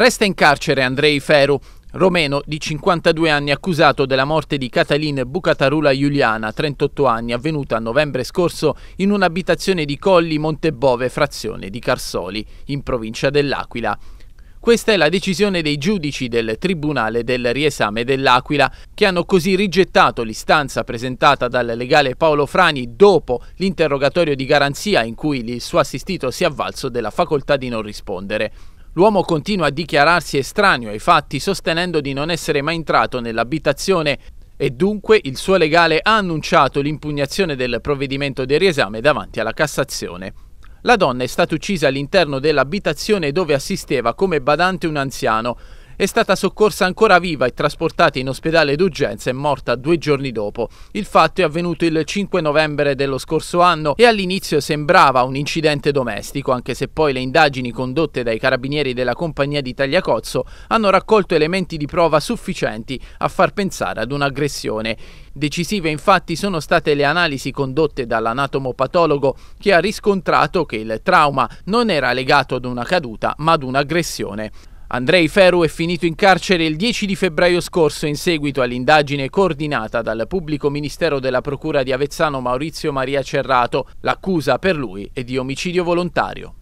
Resta in carcere Andrei Feru, romeno di 52 anni accusato della morte di Catalin Bucatarula Giuliana, 38 anni, avvenuta a novembre scorso in un'abitazione di Colli Montebove, frazione di Carsoli, in provincia dell'Aquila. Questa è la decisione dei giudici del Tribunale del Riesame dell'Aquila, che hanno così rigettato l'istanza presentata dal legale Paolo Frani dopo l'interrogatorio di garanzia in cui il suo assistito si è avvalso della facoltà di non rispondere. L'uomo continua a dichiararsi estraneo ai fatti sostenendo di non essere mai entrato nell'abitazione e dunque il suo legale ha annunciato l'impugnazione del provvedimento di riesame davanti alla Cassazione. La donna è stata uccisa all'interno dell'abitazione dove assisteva come badante un anziano, è stata soccorsa ancora viva e trasportata in ospedale d'urgenza e morta due giorni dopo. Il fatto è avvenuto il 5 novembre dello scorso anno e all'inizio sembrava un incidente domestico, anche se poi le indagini condotte dai carabinieri della compagnia di Tagliacozzo hanno raccolto elementi di prova sufficienti a far pensare ad un'aggressione. Decisive infatti sono state le analisi condotte dall'anatomopatologo che ha riscontrato che il trauma non era legato ad una caduta ma ad un'aggressione. Andrei Ferru è finito in carcere il 10 di febbraio scorso in seguito all'indagine coordinata dal pubblico ministero della Procura di Avezzano Maurizio Maria Cerrato. L'accusa per lui è di omicidio volontario.